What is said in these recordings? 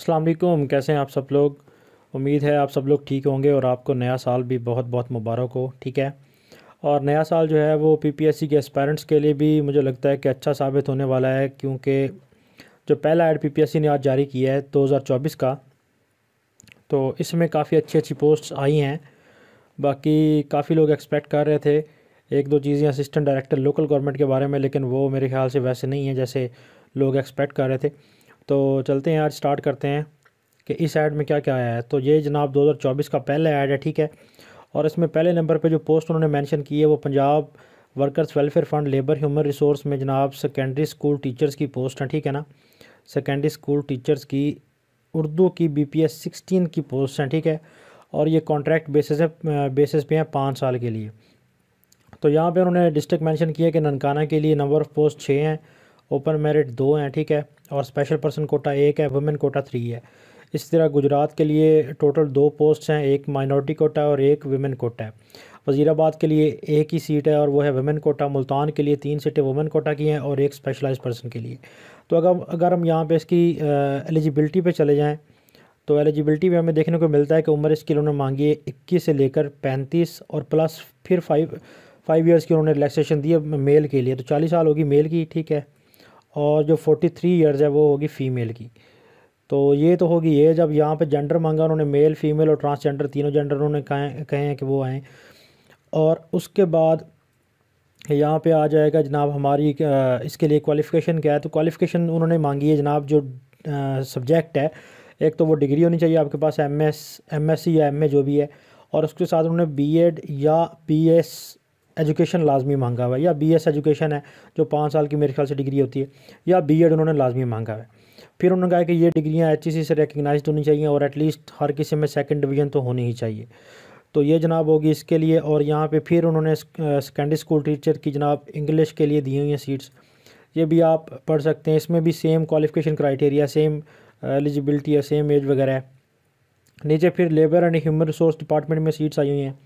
अस्सलाम वालेकुम कैसे हैं आप सब लोग उम्मीद है आप सब लोग ठीक होंगे और आपको नया साल भी बहुत बहुत मुबारक हो ठीक है और नया साल जो है वो पीपीएससी के एस्पायरेंट्स के लिए भी मुझे लगता है कि अच्छा साबित होने वाला है क्योंकि जो पहला एड पीपीएससी ने आज जारी किया है 2024 का तो इसमें काफ़ी अच्छी अच्छी पोस्ट आई हैं बाकी काफ़ी लोग एक्सपेक्ट कर रहे थे एक दो चीज़ें असिस्टेंट डायरेक्टर लोकल गवर्नमेंट के बारे में लेकिन वो मेरे ख्याल से वैसे नहीं है जैसे लोग एक्सपेक्ट कर रहे थे तो चलते हैं आज स्टार्ट करते हैं कि इस ऐड में क्या क्या आया है तो ये जनाब 2024 का पहला ऐड है ठीक है और इसमें पहले नंबर पे जो पोस्ट उन्होंने मेंशन की है वो Punjab workers welfare fund labour human resource में जनाब सेकेंडरी स्कूल टीचर्स की पोस्ट हैं ठीक है ना सेकेंडरी स्कूल टीचर्स की उर्दू की बी पी एस सिक्सटीन की पोस्ट हैं ठीक है और ये कॉन्ट्रैक्ट बेसिस है बेसिस पे हैं पाँच साल के लिए तो यहाँ पे उन्होंने डिस्ट्रिक्ट मेंशन किया कि ननकाना के लिए नंबर ऑफ़ पोस्ट छः हैं ओपन मेरिट दो हैं ठीक है और स्पेशल पर्सन कोटा एक है वुमेन कोटा थ्री है इस तरह गुजरात के लिए टोटल दो पोस्ट हैं एक माइनॉरिटी कोटा और एक वेमेन कोटा है वज़ीराबाद के लिए एक ही सीट है और वो है वेमेन कोटा मुल्तान के लिए तीन सीटें वुमेन कोटा की हैं और एक स्पेशलाइज पर्सन के लिए तो अगर अगर हम यहाँ पे इसकी एलिजिबिलिटी पे चले जाएँ तो एलिजिबिलिटी में हमें देखने को मिलता है कि उम्र इसकी उन्होंने मांगी है इक्कीस से लेकर पैंतीस और प्लस फिर फाइव फाइव ईयर्स की उन्होंने रिलैक्सेशन दी है मेल के लिए तो चालीस साल होगी मेल की ठीक है और जो फोर्टी थ्री ईयर्स है वो होगी फ़ीमेल की तो ये तो होगी ये जब यहाँ पे जेंडर मांगा उन्होंने मेल फीमेल और ट्रांसजेंडर तीनों जेंडर उन्होंने कहे कहे हैं कि वो आएँ और उसके बाद यहाँ पे आ जाएगा जनाब हमारी इसके लिए क्वालिफ़िकेशन क्या है तो क्वालिफ़िकेशन उन्होंने मांगी है जनाब जो सब्जेक्ट है एक तो वो डिग्री होनी चाहिए आपके पास M S M S C या एम ए जो भी है और उसके साथ उन्होंने बी एड या पी एस एजुकेशन लाजमी मांगा हुआ है या बी एस एजुकेशन है जो पाँच साल की मेरे ख्याल से डिग्री होती है या बी एड उन्होंने लाजमी मांगा हुआ है फिर उन्होंने कहा कि ये डिग्रियाँ एच से रिकगनाइज होनी चाहिए और एटलीस्ट हर किसी में सेकेंड डिवीज़न तो होनी ही चाहिए तो ये जनाब होगी इसके लिए और यहाँ पर फिर उन्होंने सेकेंडरी स्कूल टीचर की जनाब इंग्लिश के लिए दी हुई हैं सीट्स ये भी आप पढ़ सकते हैं इसमें भी same qualification criteria same eligibility है सेम एज वगैरह है नीचे फिर labour and human resource department में सीट्स आई हुई हैं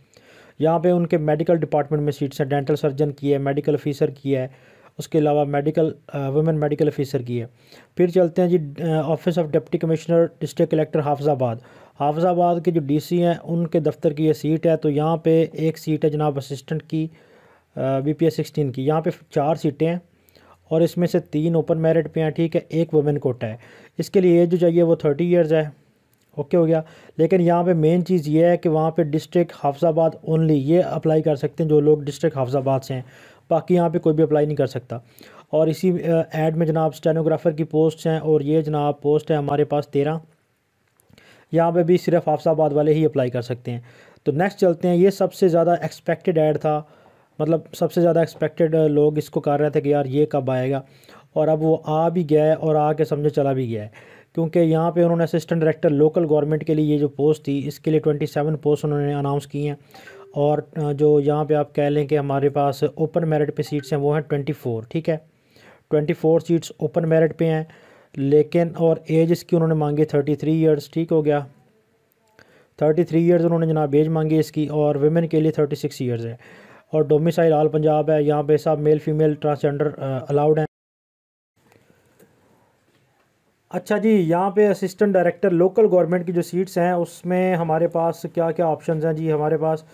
यहाँ पे उनके मेडिकल डिपार्टमेंट में सीट्स हैं डेंटल सर्जन की है मेडिकल ऑफिसर की है उसके अलावा मेडिकल वुमेन मेडिकल ऑफिसर की है फिर चलते हैं जी office of deputy commissioner district collector Hafizabad Hafizabad के जो डीसी हैं उनके दफ्तर की ये सीट है तो यहाँ पे एक सीट है जनाब असिस्टेंट की बी पी एस सिक्सटीन की यहाँ पे चार सीटें हैं और इसमें से तीन ओपन मेरिट पे हैं ठीक है एक वुमेन कोटा है इसके लिए एज जो चाहिए वो थर्टी ईयर्स है ओके हो गया लेकिन यहाँ पे मेन चीज़ ये है कि वहाँ पे डिस्ट्रिक्ट हाफजाबाद ओनली ये अप्लाई कर सकते हैं जो लोग डिस्ट्रिक्ट हाफजाबाद से हैं बाकी यहाँ पे कोई भी अप्लाई नहीं कर सकता और इसी ऐड में जनाब स्टेनोग्राफ़र की पोस्ट हैं और ये जनाब पोस्ट है हमारे पास तेरह यहाँ पर भी सिर्फ हाफजाबाद वाले ही अप्लाई कर सकते हैं तो नेक्स्ट चलते हैं ये सबसे ज़्यादा एक्सपेक्टेड ऐड था मतलब सबसे ज़्यादा एक्सपेक्टेड लोग इसको कर रहे थे कि यार ये कब आएगा और अब वो आ भी गया है और आके समझे चला भी गया है क्योंकि यहाँ पे उन्होंने असिस्टेंट डायरेक्टर लोकल गवर्नमेंट के लिए ये जो पोस्ट थी इसके लिए ट्वेंटी सेवन पोस्ट उन्होंने अनाउंस की हैं और जो यहाँ पे आप कह लें कि हमारे पास ओपन मेरिट पे सीट्स हैं वो हैं ट्वेंटी फोर ठीक है twenty four seats open merit पे हैं लेकिन और एज इसकी उन्होंने मांगी थर्टी थ्री ईयर्स ठीक हो गया थर्टी थ्री ईयर्स उन्होंने जनाब एज मांगी इसकी और वेमेन के लिए थर्टी सिक्स ईयर्स है और डोमिसाइल आल पंजाब है यहाँ पे सब मेल फीमेल ट्रांसजेंडर अलाउड हैं अच्छा जी यहाँ पे असिस्टेंट डायरेक्टर लोकल गवर्नमेंट की जो सीट्स हैं उसमें हमारे पास क्या क्या ऑप्शंस हैं जी हमारे पास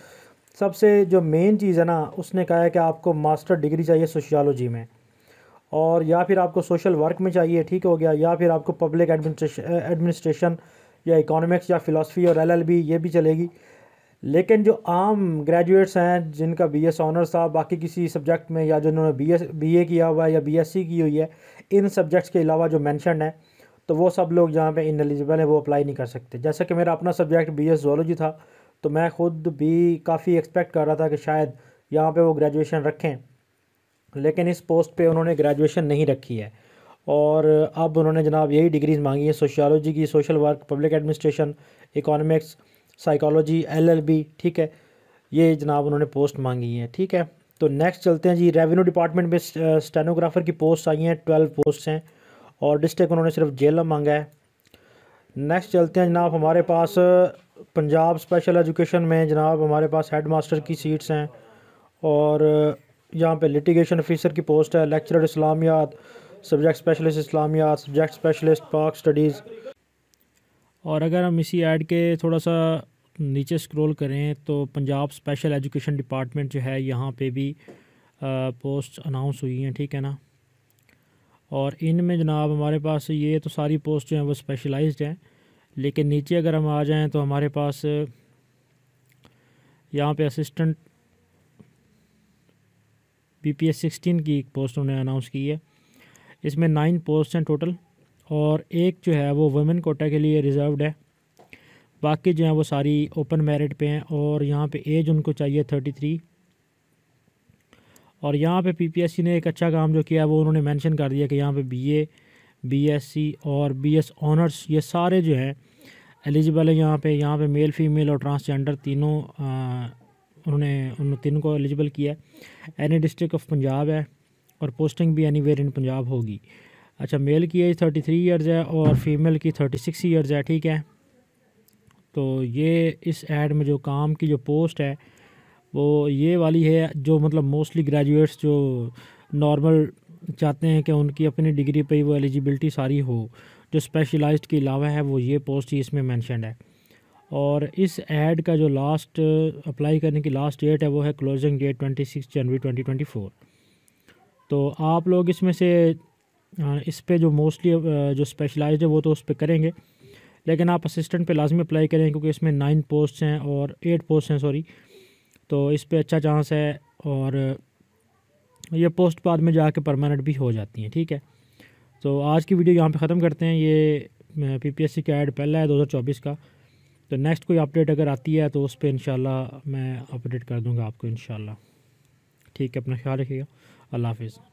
सबसे जो मेन चीज़ है ना उसने कहा है कि आपको मास्टर डिग्री चाहिए सोशियोलॉजी में और या फिर आपको सोशल वर्क में चाहिए ठीक हो गया या फिर आपको पब्लिक एडमिनिस्ट्रेशन एडमिनिस्ट्रेशन या इकोनॉमिक्स या फ़िलासफ़ी और एल ये भी चलेगी लेकिन जो आम ग्रेजुएट्स हैं जिनका बी एस ऑनर्स था बाकी किसी सब्जेक्ट में या जिन्होंने बी एस बी ए किया हुआ है या बी एस सी की हुई है इन सब्जेक्ट्स के अलावा जो मैंशन है तो वो सब लोग जहाँ पे इनएलिजिबल है वो अप्लाई नहीं कर सकते जैसा कि मेरा अपना सब्जेक्ट बी एस जोलॉजी था तो मैं ख़ुद भी काफ़ी एक्सपेक्ट कर रहा था कि शायद यहाँ पे वो ग्रेजुएशन रखें लेकिन इस पोस्ट पे उन्होंने ग्रेजुएशन नहीं रखी है और अब उन्होंने जनाब यही डिग्रीज़ मांगी है सोशियोलॉजी की social work public administration economics psychology L ठीक है ये जनाब उन्होंने पोस्ट मांगी है ठीक है तो नेक्स्ट चलते हैं जी रेवेन्यू डिपार्टमेंट में स्टेनोग्राफर की पोस्ट आई हैं ट्वेल्व पोस्ट हैं और डिस्ट्रिक्ट उन्होंने सिर्फ जेलम मांगा है नेक्स्ट चलते हैं जनाब हमारे पास पंजाब स्पेशल एजुकेशन में जनाब हमारे पास हेड मास्टर की सीट्स हैं और यहाँ पे लिटिगेशन ऑफिसर की पोस्ट है lecturer Islamiat subject specialist Islamiat subject specialist Pak studies और अगर हम इसी ऐड के थोड़ा सा नीचे स्क्रॉल करें तो पंजाब स्पेशल एजुकेशन डिपार्टमेंट जो है यहाँ पे भी पोस्ट अनाउंस हुई हैं ठीक है ना और इनमें जनाब हमारे पास ये तो सारी पोस्ट जो हैं वो स्पेशलाइज्ड हैं लेकिन नीचे अगर हम आ जाएं तो हमारे पास यहाँ पे assistant B P S sixteen की एक पोस्ट उन्होंने अनाउंस की है इसमें नाइन पोस्ट हैं टोटल और एक जो है वो वुमेन कोटा के लिए रिज़र्व है बाकी जो हैं वो सारी ओपन मेरिट पे हैं और यहाँ पे एज उनको चाहिए थर्टी थ्री और यहाँ पे पीपीएससी ने एक अच्छा काम जो किया वो उन्होंने मेंशन कर दिया कि यहाँ पे बीए, बीएससी और बीएस ऑनर्स ये सारे जो हैं एलिजिबल है यहाँ पे यहाँ पे मेल फीमेल और ट्रांसजेंडर तीनों आ, उन्होंने उन तीनों को एलिजिबल किया है एनी डिस्ट्रिक्ट ऑफ पंजाब है और पोस्टिंग भी एनी इन पंजाब होगी अच्छा मेल की एज थर्टी थ्री ईयर्स है और फीमेल की थर्टी सिक्स ईयर्स है ठीक है तो ये इस एड में जो काम की जो पोस्ट है वो ये वाली है जो मतलब मोस्टली ग्रेजुएट्स जो नॉर्मल चाहते हैं कि उनकी अपनी डिग्री पे वो एलिजिबिलिटी सारी हो जो स्पेशलाइज्ड के अलावा है वो ये पोस्ट ही इसमें मैंशनड है और इस एड का जो लास्ट अप्लाई करने की लास्ट डेट है वो है closing date twenty six January twenty twenty four तो आप लोग इसमें से इस पर जो मोस्टली जो स्पेशलाइज्ड है वो तो उस पर करेंगे लेकिन आप असिस्टेंट पे लाजमी अप्लाई करें क्योंकि इसमें नाइन पोस्ट हैं और एट पोस्ट हैं सॉरी तो इस पर अच्छा चांस है और ये पोस्ट बाद में जाके परमानेंट भी हो जाती हैं ठीक है तो आज की वीडियो यहाँ पे ख़त्म करते हैं ये पीपीएससी का ऐड पहला है 2024 का तो नेक्स्ट कोई अपडेट अगर आती है तो उस पर इंशाल्लाह मैं अपडेट कर दूँगा आपको इंशाल्लाह ठीक है अपना ख्याल रखिएगा अल्लाह हाफिज़